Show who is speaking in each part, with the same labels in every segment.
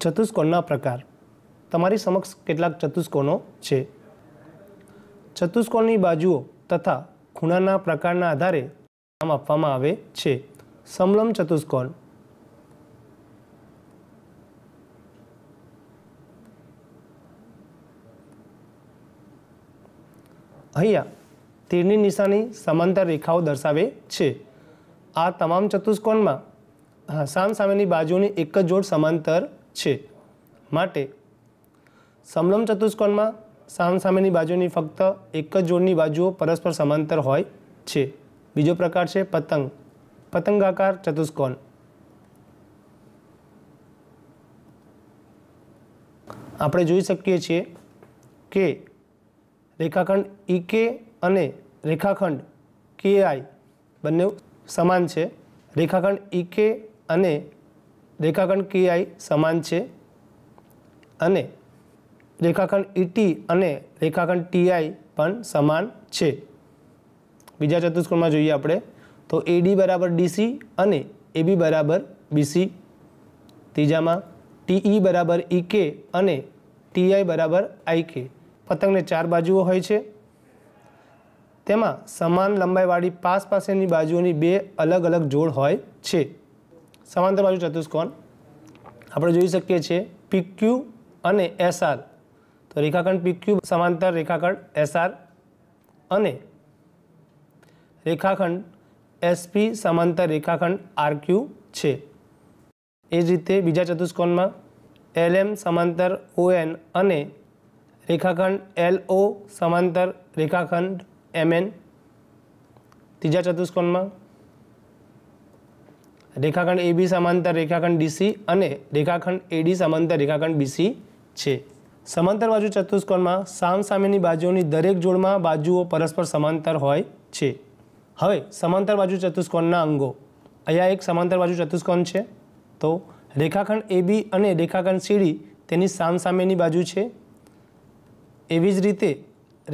Speaker 1: ચતુષ્કોણના પ્રકાર તમારી સમક્ષ કેટલાક ચતુષ્કોણો છે ચતુષ્કોણની બાજુઓ તથા ખૂણાના પ્રકારના આધારે નામ આપવામાં આવે છે સમલમ ચતુષ્કોણ અહીંયા તીરની નિશાની સમાંતર રેખાઓ દર્શાવે છે આ તમામ ચતુષ્કોણમાં સામ સામેની બાજુની એક જ જોડ સમાંતર છે માટે સમલમ ચતુષ્કોણમાં સામસામેની બાજુની ફક્ત એક જ જોડની બાજુઓ પરસ્પર સમાંતર હોય છે બીજો પ્રકાર છે પતંગ પતંગાકાર ચતુષ્કોણ આપણે જોઈ શકીએ છીએ કે રેખાખંડ ઈકે e અને રેખાખંડ કે આઈ બંને સમાન છે રેખાખંડ ઈકે e અને રેખાખંડ કેઆઈ સમાન છે અને રેખાખંડ ઈટી e અને રેખાખંડ ટીઆઈ પણ સમાન છે બીજા ચતુષ્કોણમાં જોઈએ આપણે તો એડી બરાબર ડીસી અને એ બી બરાબર બીસી ત્રીજામાં ટીઈ e બરાબર ઈકે e અને ટીઆઈ બરાબર આઈકે પતંગને ચાર બાજુઓ હોય છે તેમાં સમાન લંબાઈવાળી પાસ પાસેની બાજુઓની બે અલગ અલગ જોડ હોય છે સમાંતર બાજુ ચતુષ્કોણ આપણે જોઈ શકીએ છીએ પીક્યુ અને એસઆર તો રેખાખંડ પીક્યુ સમાંતર રેખાખંડ એસઆર અને રેખાખંડ એસપી સમાંતર રેખાખંડ આરક્યુ છે એ જ રીતે બીજા ચતુષ્કોણમાં એલએમ સમાંતર ઓએન અને રેખાખંડ એલઓ સમાંતર રેખાખંડ એમએન ત્રીજા ચતુષ્કોણમાં રેખાખંડ એબી સમાંતર રેખાખંડ ડીસી અને રેખાખંડ એડી સમાંતર રેખાખંડ બીસી છે સમાંતર બાજુ ચતુષ્કોણમાં સામ સામેની બાજુઓની દરેક જોડમાં બાજુઓ પરસ્પર સમાંતર હોય છે હવે સમાંતર બાજુ ચતુષ્કોણના અંગો અહીંયા એક સમાંતર બાજુ ચતુષ્કોણ છે તો રેખાખંડ એબી અને રેખાખંડ સીડી તેની સામ સામેની બાજુ છે એવી જ રીતે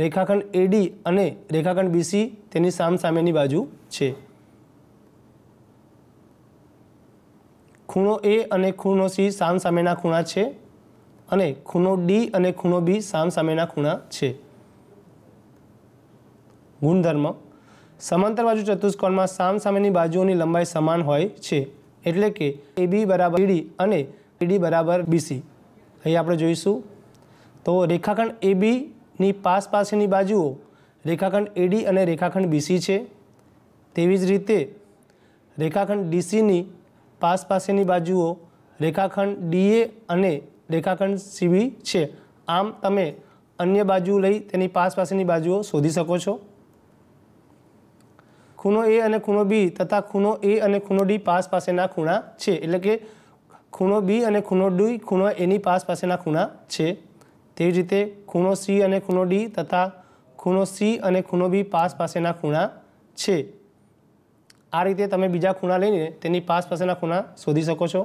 Speaker 1: રેખાખંડ એડી અને રેખાખંડ બીસી તેની સામ સામેની બાજુ છે ખૂણો એ અને ખૂણો સી સામ સામેના ખૂણા છે અને ખૂણો ડી અને ખૂણો બી સામ સામેના ખૂણા છે ગુણધર્મ સમાંતર બાજુ ચતુષ્કોણમાં સામ સામેની બાજુઓની લંબાઈ સમાન હોય છે એટલે કે એ બી બરાબર ઈડી અને ઈડી બરાબર બીસી અહીં આપણે જોઈશું તો રેખાખંડ એ બીની પાસ પાસેની બાજુઓ રેખાખંડ એડી અને રેખાખંડ બીસી છે તેવી જ રીતે રેખાખંડ ડીસીની પાસ પાસેની બાજુઓ રેખાખંડ ડીએ અને રેખાખંડ સીબી છે આમ તમે અન્ય બાજુ લઈ તેની પાસ પાસેની બાજુઓ શોધી શકો છો ખૂણો એ અને ખૂણો બી તથા ખૂણો એ અને ખૂણો ડી પાસ પાસેના ખૂણા છે એટલે કે ખૂણો બી અને ખૂણો ડી ખૂણો એની પાસ પાસેના ખૂણા છે તેવી જ રીતે ખૂણો સી અને ખૂણો ડી તથા ખૂણો સી અને ખૂણો બી પાસ પાસેના ખૂણા છે આ રીતે તમે બીજા ખૂણા લઈને તેની પાસ પાસેના ખૂણા શોધી શકો છો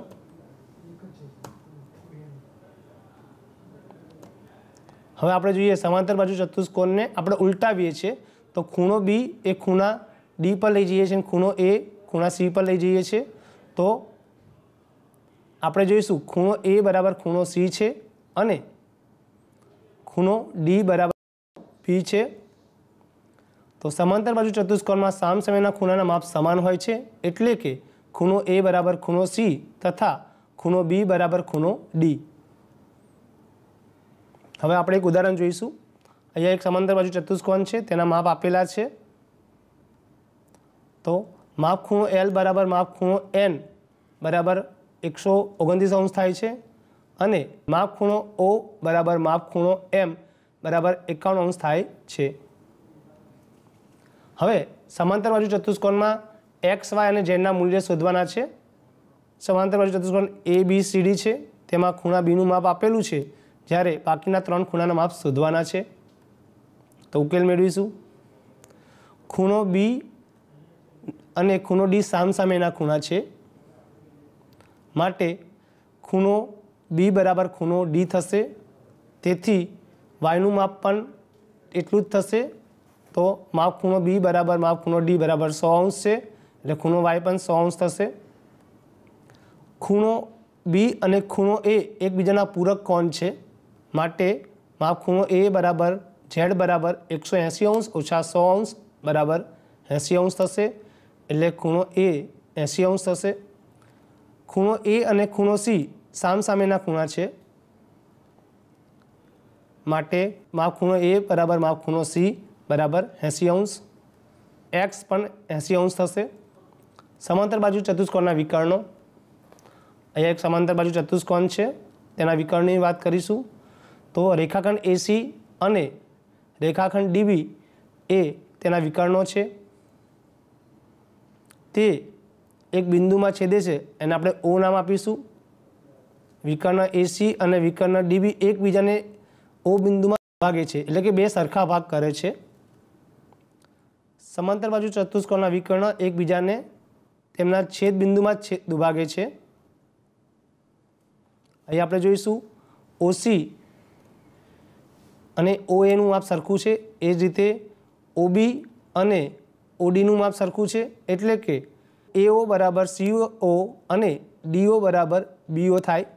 Speaker 1: હવે આપણે જોઈએ સમાંતર બાજુ ચતુષ્કોણને આપણે ઉલટાવીએ છીએ તો ખૂણો બી એ ખૂણા ડી પર લઈ જઈએ છીએ અને ખૂણો એ ખૂણા સી પર લઈ જઈએ છીએ તો આપણે જોઈશું ખૂણો એ બરાબર ખૂણો સી છે અને ખૂણો ડી બરાબર પી છે તો સમાંતર બાજુ ચતુષ્કોણમાં સામ સમયના ખૂણાના માપ સમાન હોય છે એટલે કે ખૂણો એ બરાબર ખૂણો સી તથા ખૂણો બી બરાબર ખૂણો ડી હવે આપણે એક ઉદાહરણ જોઈશું અહીંયા એક સમાંતર બાજુ ચતુષ્કોણ છે તેના માપ આપેલા છે તો માપ ખૂણો એલ બરાબર માપ ખૂણો એન બરાબર એકસો ઓગણત્રીસ અંશ થાય છે અને માપ ખૂણો ઓ બરાબર માપ ખૂણો એમ બરાબર એકાવન અંશ થાય છે હવે સમાંતર બાજુ ચતુષ્કોણમાં એક્સ વાય અને ઝેડના મૂલ્ય શોધવાના છે સમાંતર બાજુ ચતુષ્કોણ એ બી સી ડી છે તેમાં ખૂણા બીનું માપ આપેલું છે જ્યારે બાકીના ત્રણ ખૂણાના માપ શોધવાના છે તો ઉકેલ મેળવીશું ખૂણો બી અને ખૂણો ડી સામસામેના ખૂણા છે માટે ખૂણો બી બરાબર ખૂણો ડી થશે તેથી વાયનું માપ પણ એટલું જ થશે તો માપ ખૂણો બી બરાબર માપ ખૂણો ડી બરાબર સો અંશ છે એટલે ખૂણો વાય પણ સો અંશ થશે ખૂણો બી અને ખૂણો એ એકબીજાના પૂરક કોણ છે માટે માપ ખૂણો એ બરાબર ઝેડ બરાબર એકસો એંસી અંશ ઓછા સો અંશ બરાબર એંસી અંશ થશે એટલે ખૂણો એ એંસી અંશ થશે ખૂણો એ અને ખૂણો સી સામસામેના ખૂણા છે માટે માપ ખૂણો એ બરાબર માપ ખૂણો સી બરાબર એંસી અંશ એક્સ પણ એંસી અંશ થશે સમાંતર બાજુ ચતુષ્કોણના વિકર્ણો અહીંયા એક સમાંતર બાજુ ચતુષ્કોણ છે તેના વિકર્ણની વાત કરીશું તો રેખાખંડ એસી અને રેખાખંડ ડીબી એ તેના વિકર્ણો છે તે એક બિંદુમાં છેદે છે એને આપણે ઓ નામ આપીશું વિકર્ણ એસી અને વિકર્ણ ડીબી એકબીજાને ઓ બિંદુમાં ભાગે છે એટલે કે બે સરખા ભાગ કરે છે સમાંતર બાજુ ચતુષ્કોણના વિકર્ણ એકબીજાને તેમના છેદ બિંદુમાં જ દુભાગે છે અહીં આપણે જોઈશું ઓસી અને ઓ એનું માપ સરખું છે એ જ રીતે ઓબી અને ઓડીનું માપ સરખું છે એટલે કે એઓ બરાબર સીઓ અને ડીઓ બરાબર બીઓ થાય